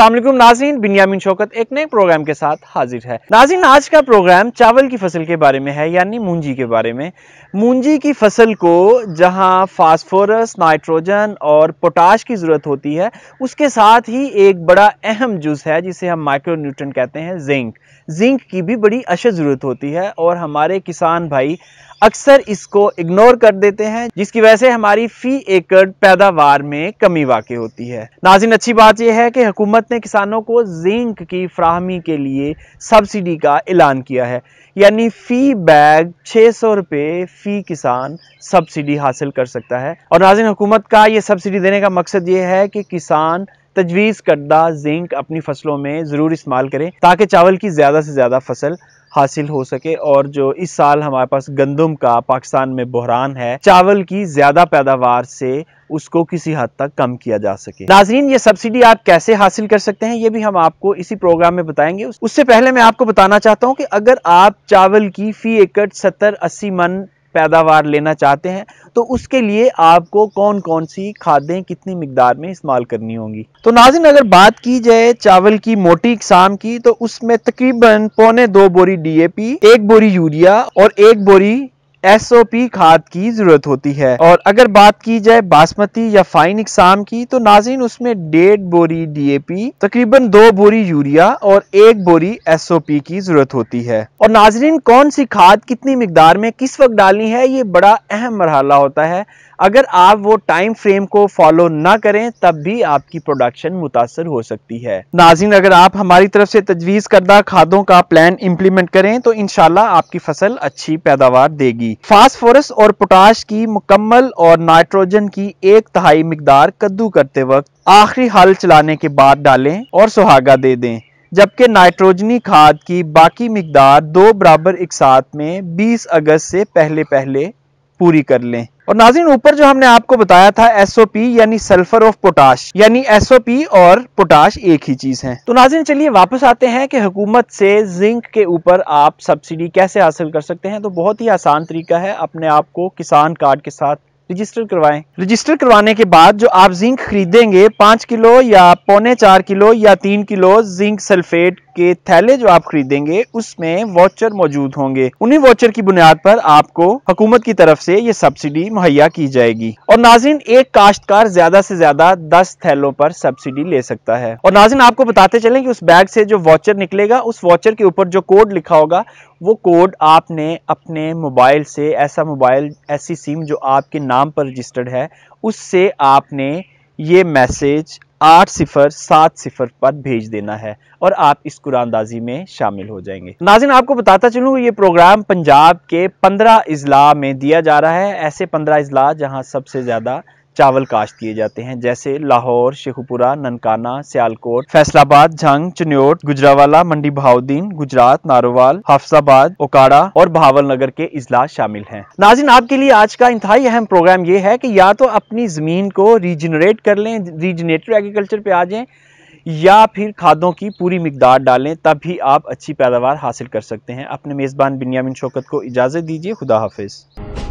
असलम नाजीन बिनियामिन शौकत एक नए प्रोग्राम के साथ हाजिर है नाजीन आज का प्रोग्राम चावल की फसल के बारे में है यानी मुंजी के बारे में मूंजी की फसल को जहां फास्फोरस नाइट्रोजन और पोटाश की ज़रूरत होती है उसके साथ ही एक बड़ा अहम जूस है जिसे हम माइक्रो न्यूट्रन कहते हैं जिंक जिंक की भी बड़ी अशद ज़रूरत होती है और हमारे किसान भाई अक्सर इसको इग्नोर कर देते हैं जिसकी वजह से हमारी फी एकड़ पैदावार में कमी वाकई होती है नाजिन अच्छी बात यह है कि हुकूमत ने किसानों को जिंक की फ्राहमी के लिए सब्सिडी का ऐलान किया है यानी फ़ी बैग छः सौ रुपये फी किसान सब्सिडी हासिल कर सकता है और नाजिन हुकूमत का ये सब्सिडी देने का मकसद ये है कि किसान तजवीज़ करदा जिंक अपनी फसलों में ज़रूर इस्तेमाल करें ताकि चावल की ज़्यादा से ज़्यादा फसल हासिल हो सके और जो इस साल हमारे पास गंदम का पाकिस्तान में बहरान है चावल की ज़्यादा पैदावार से उसको किसी हद तक कम किया जा सके नाजरीन ये सब्सिडी आप कैसे हासिल कर सकते हैं ये भी हम आपको इसी प्रोग्राम में बताएंगे उससे पहले मैं आपको बताना चाहता हूँ कि अगर आप चावल की फ़ी एकड़ सत्तर अस्सी मन पैदावार लेना चाहते हैं तो उसके लिए आपको कौन कौन सी खादें कितनी मकदार में इस्तेमाल करनी होंगी तो नाजिन अगर बात की जाए चावल की मोटी इकसाम की तो उसमें तकरीबन पौने दो बोरी डी ए पी एक बोरी यूरिया और एक बोरी एसओपी खाद की जरूरत होती है और अगर बात की जाए बासमती या फाइन इकसाम की तो नाजिन उसमें डेढ़ बोरी डीएपी तकरीबन दो बोरी यूरिया और एक बोरी एसओपी की जरूरत होती है और नाजरीन कौन सी खाद कितनी मकदार में किस वक्त डालनी है ये बड़ा अहम मरहला होता है अगर आप वो टाइम फ्रेम को फॉलो ना करें तब भी आपकी प्रोडक्शन मुतासर हो सकती है नाजिन अगर आप हमारी तरफ से तजवीज़ करदा खादों का प्लान इम्प्लीमेंट करें तो इनशाला आपकी फसल अच्छी पैदावार देगी फास्फोरस और पोटाश की मुकम्मल और नाइट्रोजन की एक तहाई मकदार कद्दू करते वक्त आखिरी हल चलाने के बाद डालें और सुहागा दे दें जबकि नाइट्रोजनी खाद की बाकी मकदार दो बराबर इकसात में 20 अगस्त से पहले पहले पूरी कर लें और नाजिन ऊपर जो हमने आपको बताया था एसओपी यानी सल्फर ऑफ पोटाश यानी एसओपी और पोटाश एक ही चीज है तो नाजिन चलिए वापस आते हैं कि हुकूमत से जिंक के ऊपर आप सब्सिडी कैसे हासिल कर सकते हैं तो बहुत ही आसान तरीका है अपने आप को किसान कार्ड के साथ रजिस्टर करवाएं रजिस्टर करवाने के बाद जो आप जिंक खरीदेंगे पाँच किलो या पौने चार किलो या तीन किलो जिंक सल्फेट के थैले जो आप खरीदेंगे उसमें वाचर मौजूद होंगे उन्हीं वाचर की बुनियाद पर आपको हुकूमत की तरफ से ये सब्सिडी मुहैया की जाएगी और नाजिन एक काश्तकार ज्यादा से ज्यादा दस थैलों पर सब्सिडी ले सकता है और नाजिन आपको बताते चले कि उस बैग से जो वाचर निकलेगा उस वाचर के ऊपर जो कोड लिखा होगा वो कोड आपने अपने मोबाइल से ऐसा मोबाइल ऐसी सिम जो आपके नाम पर रजिस्टर्ड है उससे आपने ये मैसेज आठ सिफर सात सिफर पर भेज देना है और आप इस कुरानदाजी में शामिल हो जाएंगे नाजिन आपको बताता चलूँ ये प्रोग्राम पंजाब के पंद्रह अजला में दिया जा रहा है ऐसे पंद्रह अजला जहाँ सबसे ज़्यादा चावल काश्त किए जाते हैं जैसे लाहौर शेखुपुरा ननकाना सियालकोट फैसलाबाद झंग चन्योट गुजरावाला मंडी बहाउद्दीन गुजरात नारोवाल हफ्साबाद ओकाड़ा और बहावल नगर के इजलास शामिल हैं नाजिन आपके लिए आज का इंतहाई अहम प्रोग्राम ये है कि या तो अपनी ज़मीन को रीजनरेट कर लें रीजनेटिव एग्रीकल्चर पे आ जाए या फिर खादों की पूरी मकदार डालें तब भी आप अच्छी पैदावार हासिल कर सकते हैं अपने मेज़बान बिनियामिन शौकत को इजाज़त दीजिए खुदा हाफिज़